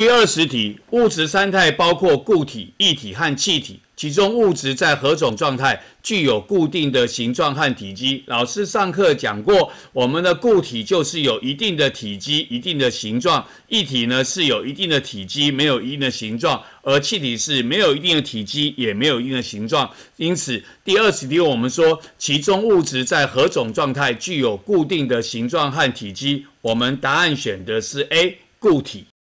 第二十题，物质三态包括固体、液体和气体。其中物质在何种状态具有固定的形状和体积？老师上课讲过，我们的固体就是有一定的体积、一定的形状；液体呢是有一定的体积，没有一定的形状；而气体是没有一定的体积，也没有一定的形状。因此，第二十题我们说，其中物质在何种状态具有固定的形状和体积？我们答案选的是 A，固体。